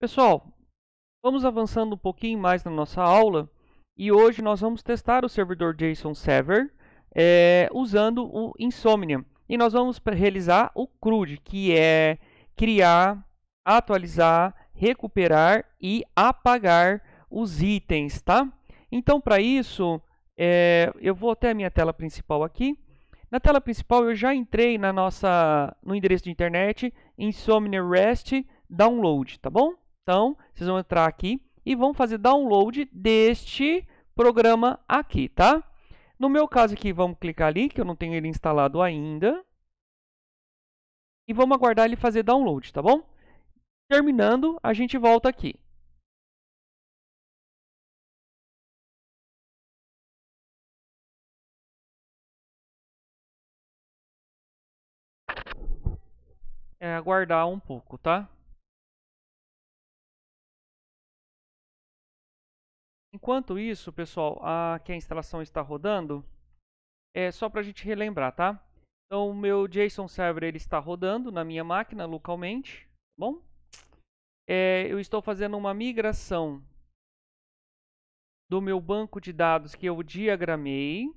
Pessoal, vamos avançando um pouquinho mais na nossa aula e hoje nós vamos testar o servidor JSON Server é, usando o Insomnia. E nós vamos realizar o CRUD, que é criar, atualizar, recuperar e apagar os itens, tá? Então, para isso, é, eu vou até a minha tela principal aqui. Na tela principal, eu já entrei na nossa, no endereço de internet, Insomnia REST Download, tá bom? Então, vocês vão entrar aqui e vão fazer download deste programa aqui, tá? No meu caso aqui, vamos clicar ali, que eu não tenho ele instalado ainda. E vamos aguardar ele fazer download, tá bom? Terminando, a gente volta aqui. É aguardar um pouco, tá? Enquanto isso, pessoal, aqui a instalação está rodando. É só para a gente relembrar, tá? Então, o meu JSON Server ele está rodando na minha máquina localmente, tá bom? É, eu estou fazendo uma migração do meu banco de dados que eu diagramei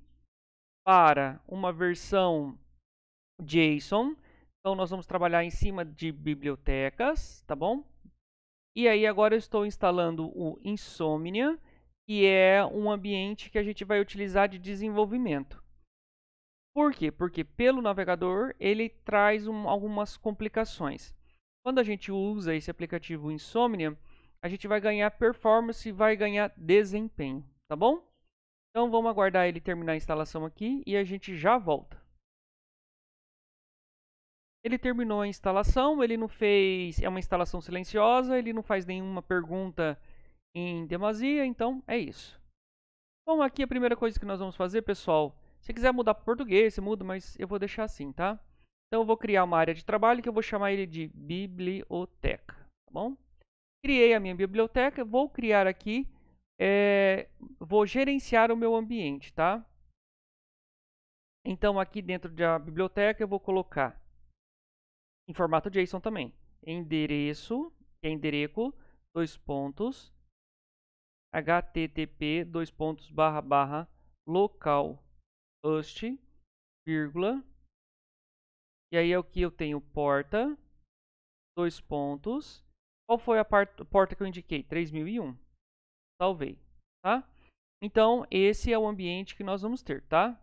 para uma versão JSON. Então, nós vamos trabalhar em cima de bibliotecas, tá bom? E aí, agora eu estou instalando o Insomnia que é um ambiente que a gente vai utilizar de desenvolvimento. Por quê? Porque pelo navegador ele traz um, algumas complicações. Quando a gente usa esse aplicativo Insomnia, a gente vai ganhar performance e vai ganhar desempenho, tá bom? Então vamos aguardar ele terminar a instalação aqui e a gente já volta. Ele terminou a instalação, ele não fez, é uma instalação silenciosa, ele não faz nenhuma pergunta em demasia, então é isso. Bom, aqui a primeira coisa que nós vamos fazer, pessoal, se quiser mudar para português, você muda, mas eu vou deixar assim, tá? Então eu vou criar uma área de trabalho que eu vou chamar ele de biblioteca, tá bom? Criei a minha biblioteca, vou criar aqui, é, vou gerenciar o meu ambiente, tá? Então aqui dentro da biblioteca eu vou colocar em formato JSON também, endereço, que é endereço, dois pontos, http dois pontos barra barra local host vírgula e aí aqui eu tenho porta dois pontos qual foi a porta que eu indiquei 3001 salvei tá então esse é o ambiente que nós vamos ter tá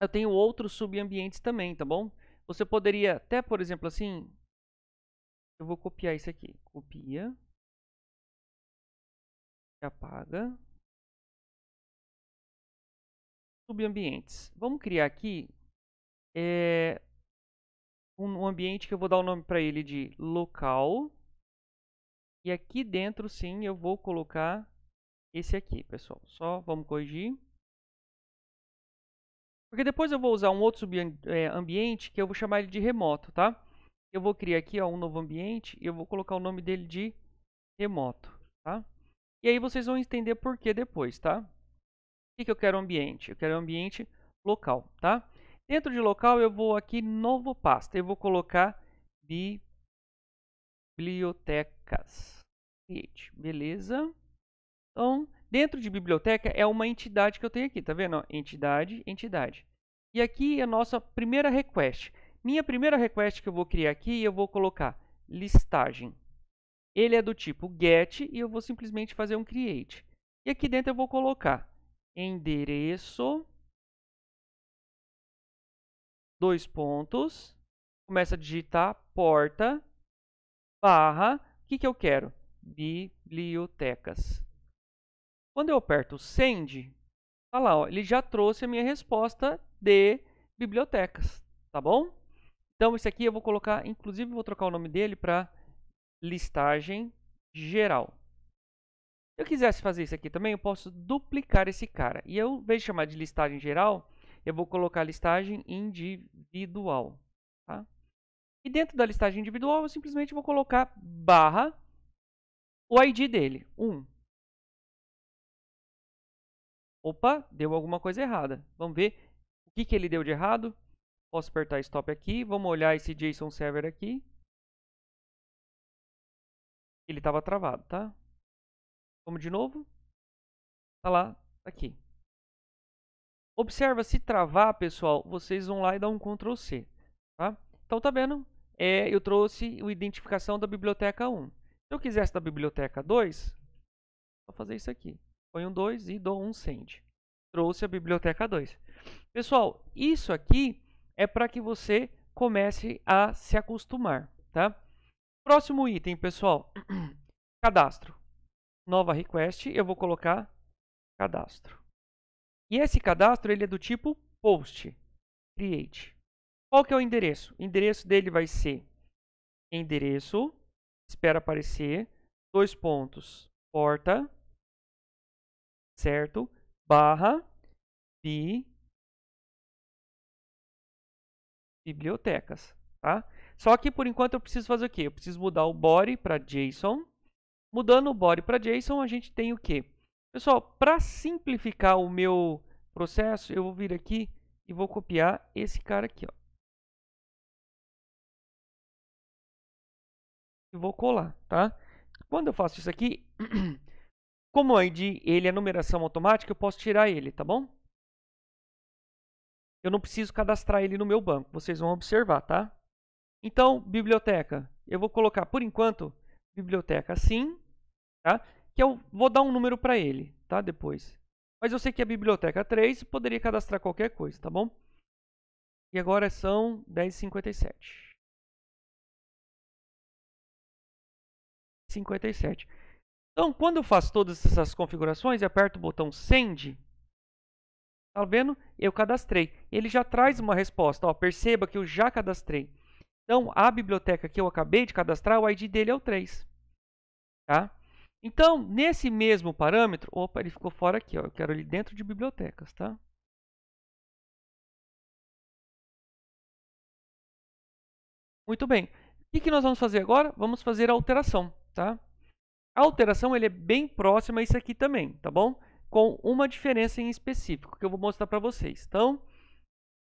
eu tenho outros subambientes também tá bom você poderia até por exemplo assim eu vou copiar isso aqui copia apaga. Subambientes. Vamos criar aqui é, um ambiente que eu vou dar o nome para ele de local. E aqui dentro, sim, eu vou colocar esse aqui, pessoal. Só vamos corrigir. Porque depois eu vou usar um outro é, ambiente que eu vou chamar ele de remoto, tá? Eu vou criar aqui ó, um novo ambiente e eu vou colocar o nome dele de remoto, tá? E aí vocês vão entender por que depois, tá? O que, que eu quero ambiente? Eu quero ambiente local, tá? Dentro de local eu vou aqui novo pasta, eu vou colocar bibliotecas. Beleza? Então, dentro de biblioteca é uma entidade que eu tenho aqui, tá vendo? Entidade, entidade. E aqui é a nossa primeira request. Minha primeira request que eu vou criar aqui, eu vou colocar listagem. Ele é do tipo get e eu vou simplesmente fazer um create. E aqui dentro eu vou colocar endereço, dois pontos, começa a digitar porta, barra, o que, que eu quero? Bibliotecas. Quando eu aperto send, tá lá, ó, ele já trouxe a minha resposta de bibliotecas, tá bom? Então, esse aqui eu vou colocar, inclusive vou trocar o nome dele para listagem geral. Se eu quisesse fazer isso aqui também, eu posso duplicar esse cara. E eu, ao invés de chamar de listagem geral, eu vou colocar listagem individual. Tá? E dentro da listagem individual, eu simplesmente vou colocar barra o ID dele, 1. Um. Opa, deu alguma coisa errada. Vamos ver o que, que ele deu de errado. Posso apertar stop aqui. Vamos olhar esse JSON server aqui. Ele estava travado, tá? Vamos de novo. Tá lá, tá aqui. Observa, se travar, pessoal, vocês vão lá e dão um Ctrl C, tá? Então, tá vendo? É, eu trouxe a identificação da biblioteca 1. Se eu quisesse da biblioteca 2, vou fazer isso aqui. Põe um 2 e dou um send. Trouxe a biblioteca 2. Pessoal, isso aqui é para que você comece a se acostumar, tá? Próximo item, pessoal. cadastro. Nova request, eu vou colocar cadastro. E esse cadastro ele é do tipo post, create. Qual que é o endereço? O endereço dele vai ser endereço, espera aparecer, dois pontos, porta, certo? Barra, bi, bibliotecas, tá? Só que por enquanto eu preciso fazer o quê? Eu preciso mudar o body para JSON. Mudando o body para JSON, a gente tem o quê? Pessoal, para simplificar o meu processo, eu vou vir aqui e vou copiar esse cara aqui, ó. E vou colar, tá? Quando eu faço isso aqui, como o ID ele é numeração automática, eu posso tirar ele, tá bom? Eu não preciso cadastrar ele no meu banco, vocês vão observar, tá? Então, biblioteca, eu vou colocar por enquanto biblioteca sim, tá? Que eu vou dar um número para ele, tá? Depois. Mas eu sei que é biblioteca 3 poderia cadastrar qualquer coisa, tá bom? E agora são 10h57. 57. Então, quando eu faço todas essas configurações e aperto o botão Send, tá vendo? Eu cadastrei. Ele já traz uma resposta. Ó, perceba que eu já cadastrei. Então, a biblioteca que eu acabei de cadastrar, o ID dele é o 3. Tá? Então, nesse mesmo parâmetro, opa, ele ficou fora aqui, ó, eu quero ele dentro de bibliotecas, tá? Muito bem. O que, que nós vamos fazer agora? Vamos fazer a alteração, tá? A alteração ele é bem próxima a isso aqui também, tá bom? Com uma diferença em específico que eu vou mostrar para vocês. Então,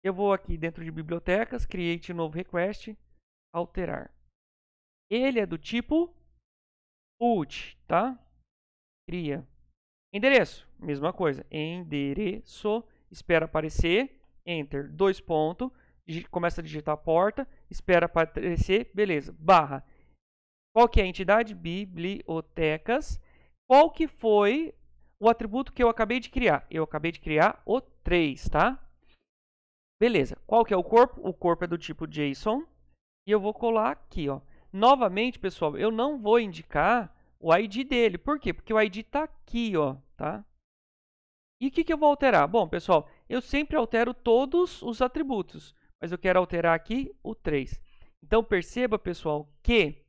eu vou aqui dentro de bibliotecas, create novo request, alterar. Ele é do tipo put, tá? Cria. Endereço, mesma coisa. Endereço, espera aparecer, enter, dois pontos, começa a digitar a porta, espera aparecer, beleza, barra. Qual que é a entidade? Bibliotecas. Qual que foi o atributo que eu acabei de criar? Eu acabei de criar o 3, tá? Beleza. Qual que é o corpo? O corpo é do tipo JSON. E eu vou colar aqui, ó. Novamente, pessoal, eu não vou indicar o ID dele. Por quê? Porque o ID está aqui, ó, tá? E o que, que eu vou alterar? Bom, pessoal, eu sempre altero todos os atributos, mas eu quero alterar aqui o 3. Então, perceba, pessoal, que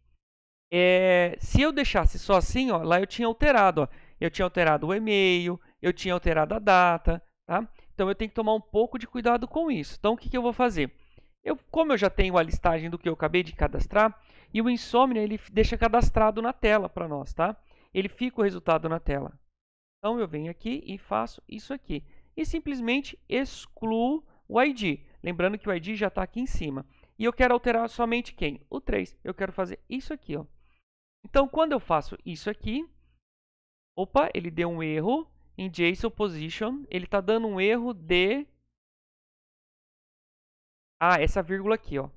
é, se eu deixasse só assim, ó, lá eu tinha alterado. Ó, eu tinha alterado o e-mail, eu tinha alterado a data, tá? Então eu tenho que tomar um pouco de cuidado com isso. Então o que, que eu vou fazer? Eu, como eu já tenho a listagem do que eu acabei de cadastrar, e o Insomnia ele deixa cadastrado na tela para nós, tá? Ele fica o resultado na tela. Então eu venho aqui e faço isso aqui. E simplesmente excluo o ID. Lembrando que o ID já está aqui em cima. E eu quero alterar somente quem? O 3. Eu quero fazer isso aqui. Ó. Então quando eu faço isso aqui, opa, ele deu um erro em JSON position, ele está dando um erro de... Ah, essa vírgula aqui, ó.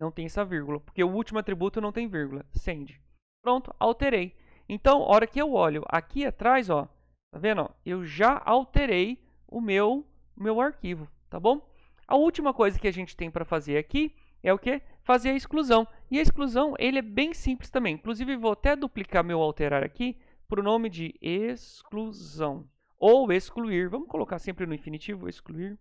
Não tem essa vírgula, porque o último atributo não tem vírgula, send. Pronto, alterei. Então, a hora que eu olho aqui atrás, ó, tá vendo? Ó, eu já alterei o meu, meu arquivo, tá bom? A última coisa que a gente tem para fazer aqui é o que? Fazer a exclusão. E a exclusão, ele é bem simples também. Inclusive, vou até duplicar meu alterar aqui por nome de exclusão. Ou excluir. Vamos colocar sempre no infinitivo, excluir.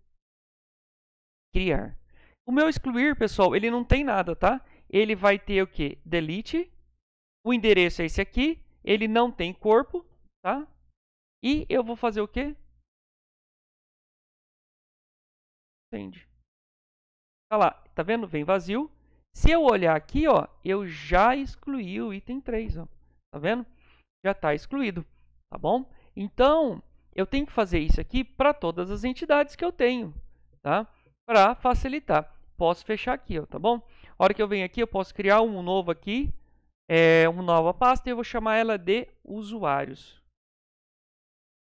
Criar. O meu excluir, pessoal, ele não tem nada, tá? Ele vai ter o que? Delete. O endereço é esse aqui. Ele não tem corpo, tá? E eu vou fazer o quê? Entende? Tá lá, tá vendo? Vem vazio. Se eu olhar aqui, ó, eu já excluí o item 3, ó. Tá vendo? já está excluído, tá bom? Então, eu tenho que fazer isso aqui para todas as entidades que eu tenho, tá? Para facilitar. Posso fechar aqui, ó, tá bom? A hora que eu venho aqui, eu posso criar um novo aqui, é, uma nova pasta, e eu vou chamar ela de usuários.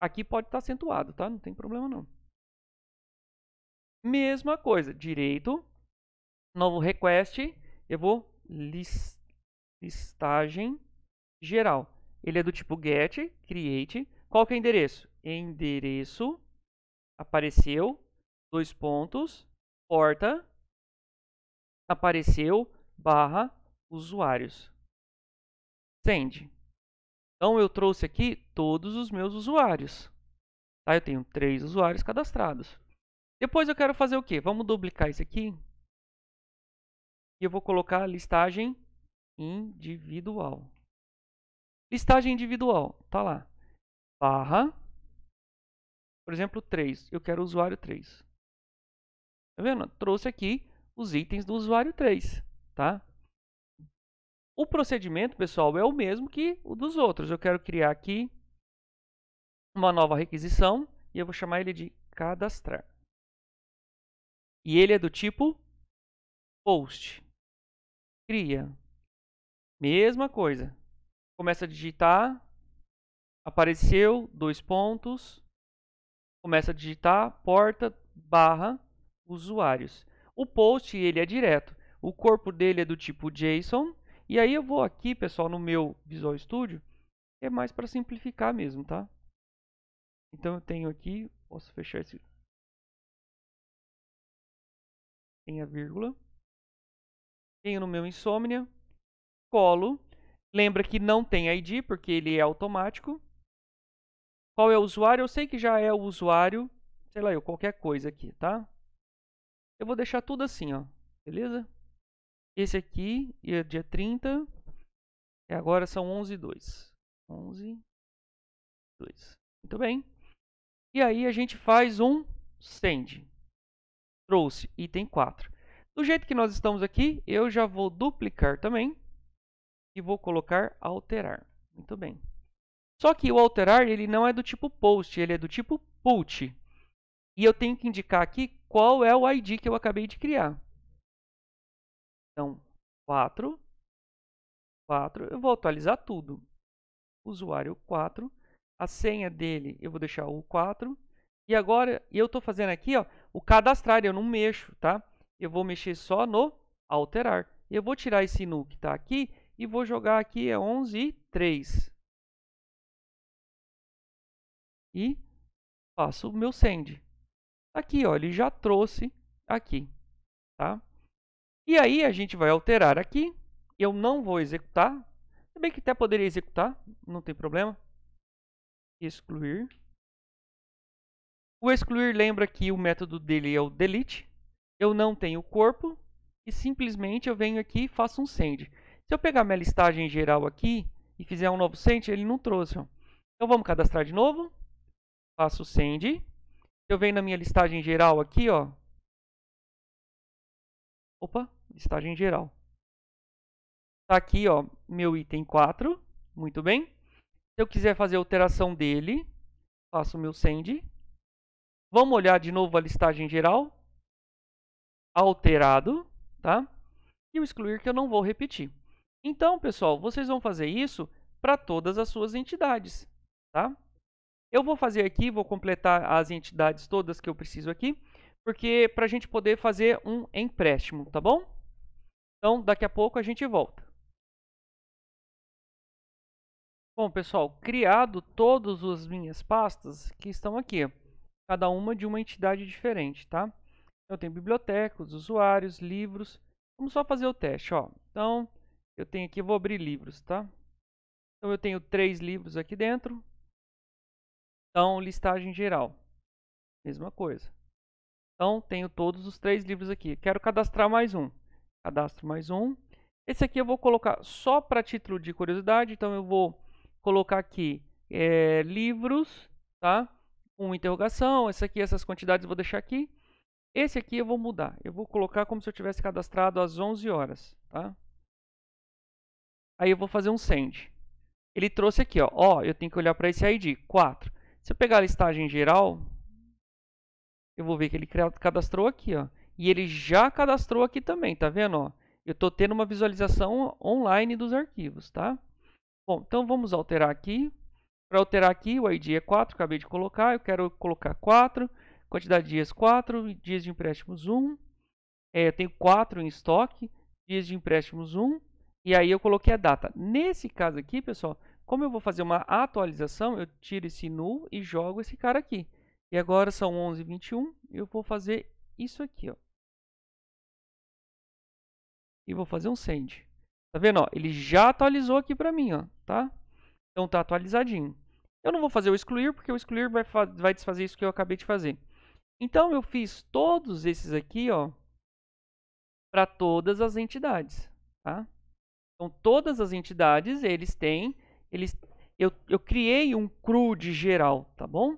Aqui pode estar tá acentuado, tá? Não tem problema não. Mesma coisa, direito, novo request, eu vou list, listagem geral ele é do tipo get, create. Qual que é o endereço? Endereço, apareceu, dois pontos, porta, apareceu, barra, usuários. Send. Então, eu trouxe aqui todos os meus usuários. Tá? Eu tenho três usuários cadastrados. Depois eu quero fazer o quê? Vamos duplicar isso aqui. E eu vou colocar a listagem individual. Listagem individual, tá lá. Barra, por exemplo, 3. Eu quero o usuário 3. Tá vendo? Trouxe aqui os itens do usuário 3, tá? O procedimento, pessoal, é o mesmo que o dos outros. Eu quero criar aqui uma nova requisição e eu vou chamar ele de cadastrar. E ele é do tipo post. Cria. Mesma coisa começa a digitar, apareceu, dois pontos, começa a digitar, porta, barra, usuários. O post, ele é direto. O corpo dele é do tipo JSON. E aí eu vou aqui, pessoal, no meu Visual Studio, é mais para simplificar mesmo, tá? Então eu tenho aqui, posso fechar esse... Tem a vírgula. Tenho no meu Insomnia, colo, Lembra que não tem ID, porque ele é automático. Qual é o usuário? Eu sei que já é o usuário, sei lá eu, qualquer coisa aqui, tá? Eu vou deixar tudo assim, ó. Beleza? Esse aqui é dia 30. E agora são 11 e 2. 11 2. Muito bem. E aí a gente faz um send. Trouxe item 4. Do jeito que nós estamos aqui, eu já vou duplicar também e vou colocar alterar. Muito bem. Só que o alterar ele não é do tipo post, ele é do tipo put. E eu tenho que indicar aqui qual é o ID que eu acabei de criar. Então, 4, 4, eu vou atualizar tudo. Usuário 4, a senha dele eu vou deixar o 4. E agora eu estou fazendo aqui ó, o cadastrar, eu não mexo, tá? Eu vou mexer só no alterar. Eu vou tirar esse nu que está aqui e vou jogar aqui é 11 e 3. E faço o meu send. Aqui, ó, ele já trouxe aqui, tá? E aí a gente vai alterar aqui. Eu não vou executar. Se bem que até poderia executar, não tem problema. Excluir. O excluir lembra que o método dele é o delete. Eu não tenho corpo e simplesmente eu venho aqui e faço um send. Se eu pegar minha listagem geral aqui e fizer um novo send, ele não trouxe. Ó. Então vamos cadastrar de novo. Faço send. Eu venho na minha listagem geral aqui, ó. Opa, listagem geral. Está aqui, ó, meu item 4. Muito bem. Se eu quiser fazer alteração dele, faço meu send. Vamos olhar de novo a listagem geral. Alterado, tá? E o excluir que eu não vou repetir. Então, pessoal, vocês vão fazer isso para todas as suas entidades, tá? Eu vou fazer aqui, vou completar as entidades todas que eu preciso aqui, porque para a gente poder fazer um empréstimo, tá bom? Então, daqui a pouco a gente volta. Bom, pessoal, criado todas as minhas pastas que estão aqui, cada uma de uma entidade diferente, tá? Eu tenho bibliotecas, usuários, livros. Vamos só fazer o teste, ó. Então, eu tenho aqui, vou abrir livros, tá? Então eu tenho três livros aqui dentro. Então, listagem geral. Mesma coisa. Então, tenho todos os três livros aqui. Quero cadastrar mais um. Cadastro mais um. Esse aqui eu vou colocar só para título de curiosidade. Então, eu vou colocar aqui é, livros, tá? Com interrogação. Esse aqui, essas quantidades eu vou deixar aqui. Esse aqui eu vou mudar. Eu vou colocar como se eu tivesse cadastrado às 11 horas, tá? Aí eu vou fazer um send. Ele trouxe aqui, ó, ó eu tenho que olhar para esse ID, 4. Se eu pegar a listagem geral, eu vou ver que ele cadastrou aqui, ó. E ele já cadastrou aqui também, tá vendo, ó? Eu estou tendo uma visualização online dos arquivos, tá? Bom, então vamos alterar aqui. Para alterar aqui, o ID é 4, acabei de colocar. Eu quero colocar 4, quantidade de dias 4, dias de empréstimos 1. É, eu tenho 4 em estoque, dias de empréstimos 1. E aí eu coloquei a data. Nesse caso aqui, pessoal, como eu vou fazer uma atualização, eu tiro esse null e jogo esse cara aqui. E agora são 11h21 eu vou fazer isso aqui, ó. E vou fazer um send. Tá vendo, ó? Ele já atualizou aqui pra mim, ó, tá? Então tá atualizadinho. Eu não vou fazer o excluir, porque o excluir vai, vai desfazer isso que eu acabei de fazer. Então eu fiz todos esses aqui, ó, para todas as entidades, tá? Então, todas as entidades, eles têm... Eles, eu, eu criei um CRUD geral, tá bom?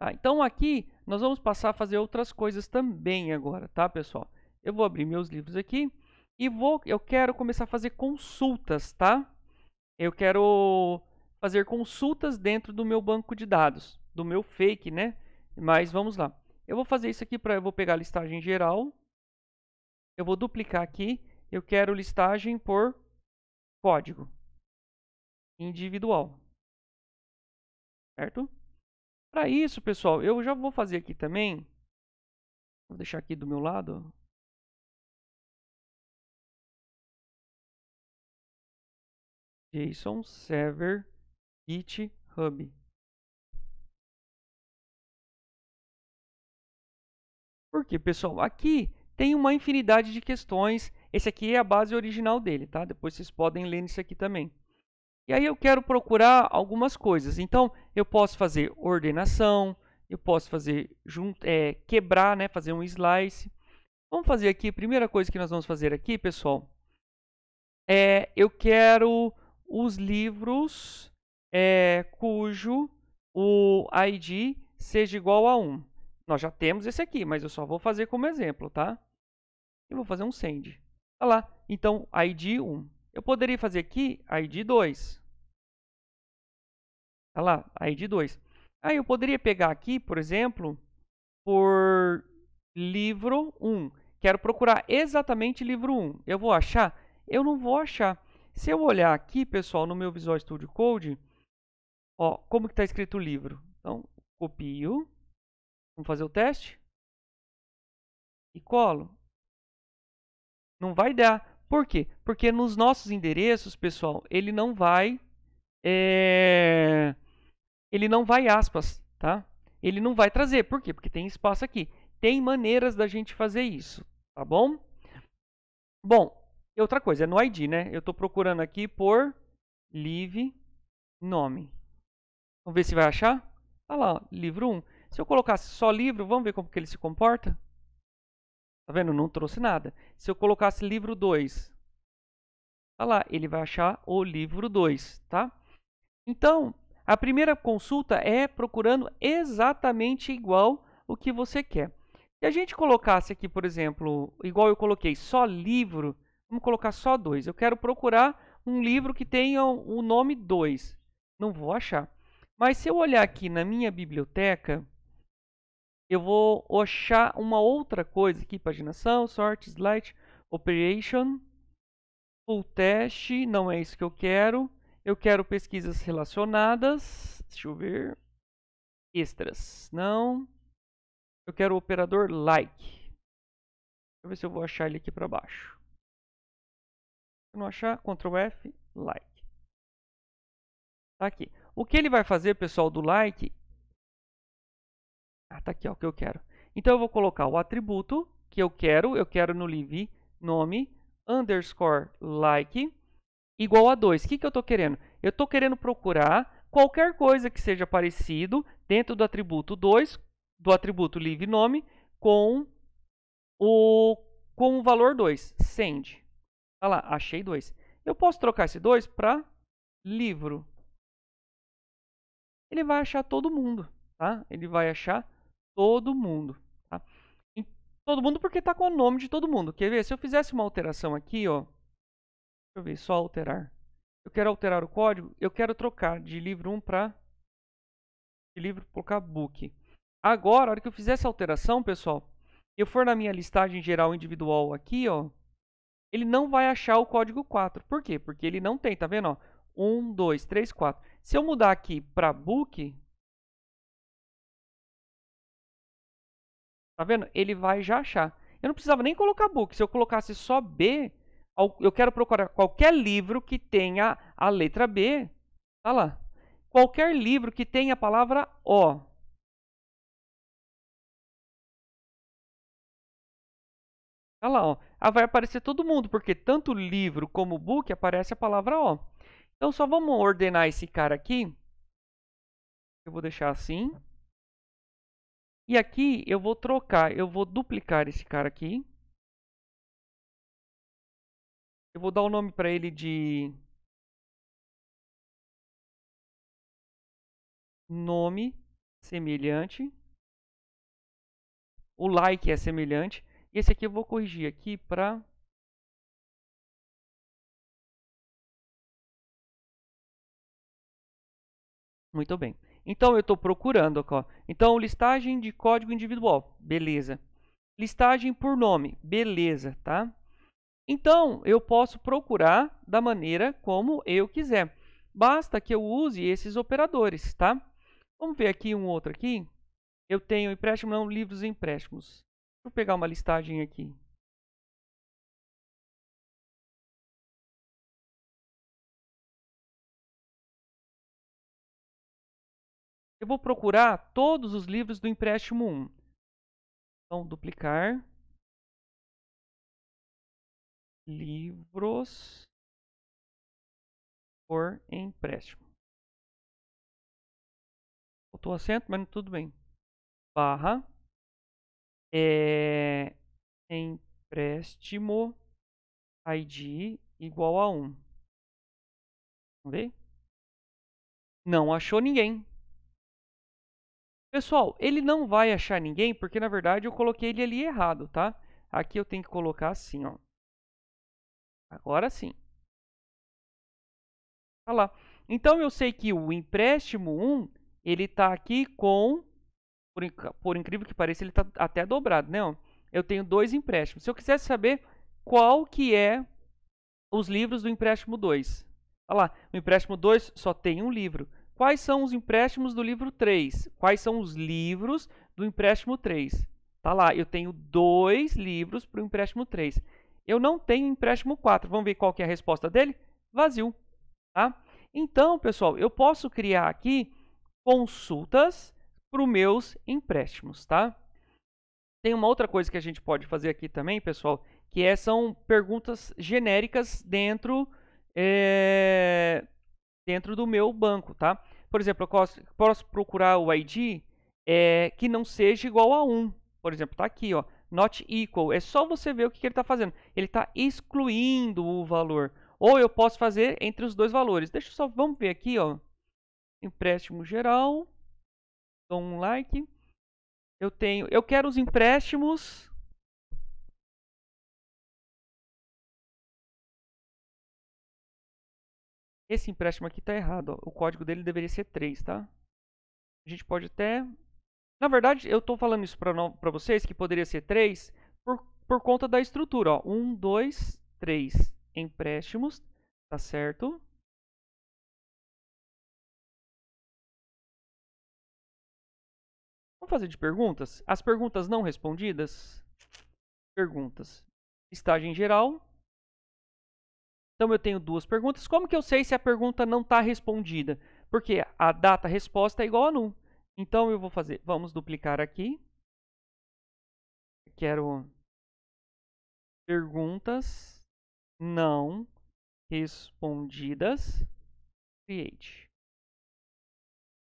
Tá, então, aqui, nós vamos passar a fazer outras coisas também agora, tá, pessoal? Eu vou abrir meus livros aqui e vou, eu quero começar a fazer consultas, tá? Eu quero fazer consultas dentro do meu banco de dados, do meu fake, né? Mas vamos lá. Eu vou fazer isso aqui para eu vou pegar a listagem geral. Eu vou duplicar aqui. Eu quero listagem por código individual. Certo? Para isso, pessoal, eu já vou fazer aqui também. Vou deixar aqui do meu lado. JSON Server GitHub. Porque, pessoal, aqui tem uma infinidade de questões esse aqui é a base original dele, tá? Depois vocês podem ler nisso aqui também. E aí eu quero procurar algumas coisas. Então, eu posso fazer ordenação, eu posso fazer junto, é, quebrar, né? fazer um slice. Vamos fazer aqui, a primeira coisa que nós vamos fazer aqui, pessoal, é eu quero os livros é, cujo o ID seja igual a 1. Nós já temos esse aqui, mas eu só vou fazer como exemplo, tá? Eu vou fazer um send. Olha lá. Então, ID 1. Eu poderia fazer aqui ID 2. Olha lá, ID 2. Aí eu poderia pegar aqui, por exemplo, por livro 1. Quero procurar exatamente livro 1. Eu vou achar? Eu não vou achar. Se eu olhar aqui, pessoal, no meu Visual Studio Code, ó, como que está escrito o livro? Então, copio. Vamos fazer o teste. E colo. Não vai dar. Por quê? Porque nos nossos endereços, pessoal, ele não vai. É... Ele não vai aspas, tá? Ele não vai trazer. Por quê? Porque tem espaço aqui. Tem maneiras da gente fazer isso, tá bom? Bom, outra coisa, é no ID, né? Eu estou procurando aqui por live nome. Vamos ver se vai achar. Olha lá, livro 1. Se eu colocasse só livro, vamos ver como que ele se comporta? Tá vendo? Não trouxe nada. Se eu colocasse livro 2, tá lá, ele vai achar o livro 2, tá? Então, a primeira consulta é procurando exatamente igual o que você quer. Se a gente colocasse aqui, por exemplo, igual eu coloquei, só livro, vamos colocar só dois. Eu quero procurar um livro que tenha o nome 2. Não vou achar. Mas se eu olhar aqui na minha biblioteca, eu vou achar uma outra coisa aqui, paginação, sort, slide, operation, full test, não é isso que eu quero. Eu quero pesquisas relacionadas, deixa eu ver, extras, não. Eu quero o operador like. Deixa eu ver se eu vou achar ele aqui para baixo. Se não achar, Ctrl F, like. Tá aqui. O que ele vai fazer, pessoal, do like tá aqui ó, o que eu quero. Então eu vou colocar o atributo que eu quero, eu quero no live nome underscore like igual a 2. O que, que eu estou querendo? Eu estou querendo procurar qualquer coisa que seja parecido dentro do atributo 2, do atributo live nome, com o, com o valor 2, send. Olha lá, achei 2. Eu posso trocar esse 2 para livro. Ele vai achar todo mundo, tá? Ele vai achar todo mundo. Tá? Em todo mundo porque está com o nome de todo mundo. Quer ver? Se eu fizesse uma alteração aqui, ó. Deixa eu ver, só alterar. Eu quero alterar o código, eu quero trocar de livro 1 para livro colocar book. Agora, a hora que eu fizer essa alteração, pessoal, eu for na minha listagem geral individual aqui, ó, ele não vai achar o código 4. Por quê? Porque ele não tem, tá vendo? Ó, 1, 2, 3, 4. Se eu mudar aqui para book, Tá vendo? Ele vai já achar. Eu não precisava nem colocar book. Se eu colocasse só B, eu quero procurar qualquer livro que tenha a letra B. Tá lá. Qualquer livro que tenha a palavra O. Tá lá, ó. Ah, vai aparecer todo mundo, porque tanto livro como book aparece a palavra O. Então só vamos ordenar esse cara aqui. Eu vou deixar assim. E aqui eu vou trocar, eu vou duplicar esse cara aqui. Eu vou dar o um nome para ele de nome semelhante. O like é semelhante. E esse aqui eu vou corrigir aqui para Muito bem. Então eu estou procurando, ó. Então listagem de código individual, beleza. Listagem por nome, beleza, tá? Então eu posso procurar da maneira como eu quiser. Basta que eu use esses operadores, tá? Vamos ver aqui um outro aqui. Eu tenho empréstimo, não, livros e empréstimos. Vou pegar uma listagem aqui. Eu vou procurar todos os livros do empréstimo 1. Então, duplicar. Livros por empréstimo. Faltou acento, mas tudo bem. Barra. É, empréstimo ID igual a 1. Vamos ver? Não achou ninguém. Pessoal, ele não vai achar ninguém, porque na verdade eu coloquei ele ali errado, tá? Aqui eu tenho que colocar assim, ó. Agora sim. Tá lá. Então eu sei que o empréstimo 1, ele está aqui com por, por incrível que pareça, ele está até dobrado, né? Eu tenho dois empréstimos. Se eu quisesse saber qual que é os livros do empréstimo 2. Olha lá, o empréstimo 2 só tem um livro. Quais são os empréstimos do livro 3? Quais são os livros do empréstimo 3? Tá lá, eu tenho dois livros para o empréstimo 3. Eu não tenho empréstimo 4. Vamos ver qual que é a resposta dele? Vazio. Tá? Então, pessoal, eu posso criar aqui consultas para os meus empréstimos. Tá? Tem uma outra coisa que a gente pode fazer aqui também, pessoal, que é, são perguntas genéricas dentro, é, dentro do meu banco. Tá? Por exemplo, eu posso procurar o ID é, que não seja igual a 1. Por exemplo, está aqui, ó, not equal. É só você ver o que, que ele está fazendo. Ele está excluindo o valor. Ou eu posso fazer entre os dois valores. Deixa eu só, vamos ver aqui, ó. Empréstimo geral. Dou um like. Eu tenho, eu quero os empréstimos Esse empréstimo aqui está errado. Ó. O código dele deveria ser 3, tá? A gente pode até... Na verdade, eu estou falando isso para vocês, que poderia ser 3, por, por conta da estrutura. 1, 2, 3 empréstimos, tá certo? Vamos fazer de perguntas? As perguntas não respondidas? Perguntas. Estágio em geral, então eu tenho duas perguntas. Como que eu sei se a pergunta não está respondida? Porque a data resposta é igual a null. Então eu vou fazer, vamos duplicar aqui. Quero perguntas não respondidas create.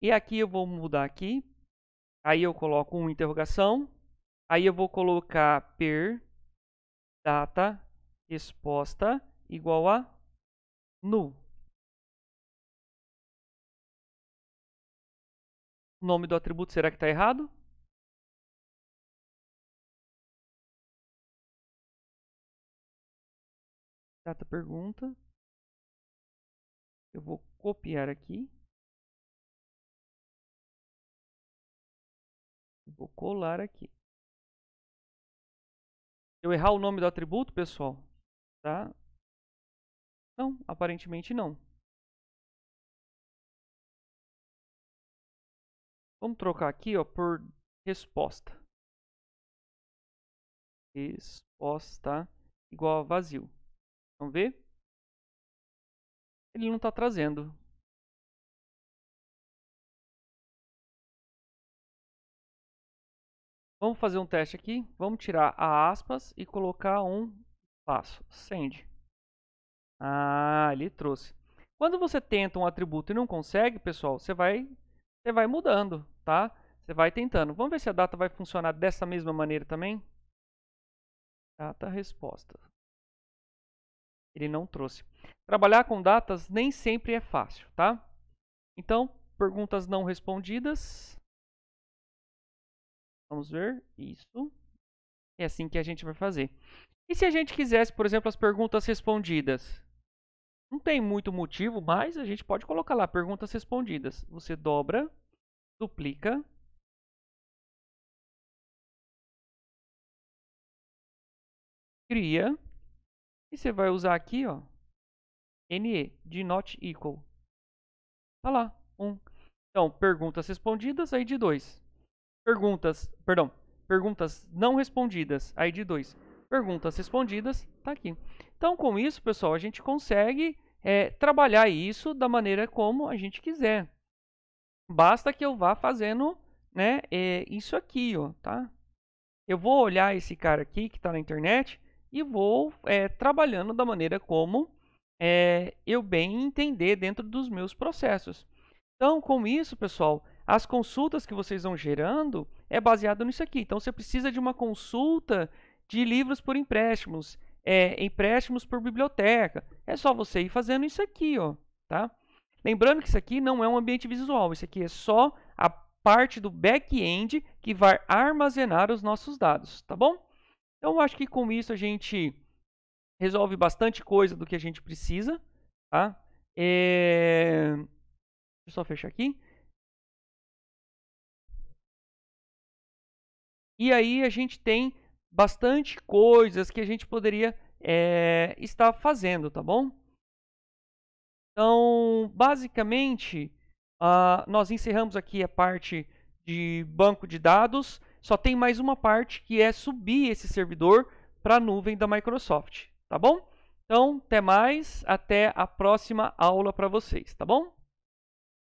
E aqui eu vou mudar aqui. Aí eu coloco uma interrogação. Aí eu vou colocar per data resposta igual a null. O nome do atributo será que está errado? Data pergunta. Eu vou copiar aqui. Vou colar aqui. Eu errar o nome do atributo, pessoal, tá? Não, aparentemente não. Vamos trocar aqui ó, por resposta. Resposta igual a vazio. Vamos ver? Ele não está trazendo. Vamos fazer um teste aqui. Vamos tirar a aspas e colocar um espaço. Send. Ah, ele trouxe. Quando você tenta um atributo e não consegue, pessoal, você vai, você vai mudando, tá? Você vai tentando. Vamos ver se a data vai funcionar dessa mesma maneira também? Data resposta. Ele não trouxe. Trabalhar com datas nem sempre é fácil, tá? Então, perguntas não respondidas. Vamos ver. Isso. É assim que a gente vai fazer. E se a gente quisesse, por exemplo, as perguntas respondidas? Não tem muito motivo, mas a gente pode colocar lá perguntas respondidas. Você dobra, duplica. Cria. E você vai usar aqui, ó, NE, de not equal. Tá lá, 1. Um. Então, perguntas respondidas, aí de 2. Perguntas, perdão, perguntas não respondidas, aí de 2. Perguntas respondidas, tá aqui. Então, com isso, pessoal, a gente consegue é, trabalhar isso da maneira como a gente quiser. Basta que eu vá fazendo né, é, isso aqui, ó, tá? Eu vou olhar esse cara aqui que está na internet e vou é, trabalhando da maneira como é, eu bem entender dentro dos meus processos. Então, com isso, pessoal, as consultas que vocês vão gerando é baseado nisso aqui. Então, você precisa de uma consulta de livros por empréstimos é, empréstimos por biblioteca. É só você ir fazendo isso aqui, ó, tá? Lembrando que isso aqui não é um ambiente visual, isso aqui é só a parte do back-end que vai armazenar os nossos dados, tá bom? Então, eu acho que com isso a gente resolve bastante coisa do que a gente precisa, tá? É... Deixa eu só fechar aqui. E aí a gente tem bastante coisas que a gente poderia é, estar fazendo, tá bom? Então, basicamente, uh, nós encerramos aqui a parte de banco de dados. Só tem mais uma parte que é subir esse servidor para a nuvem da Microsoft, tá bom? Então, até mais, até a próxima aula para vocês, tá bom?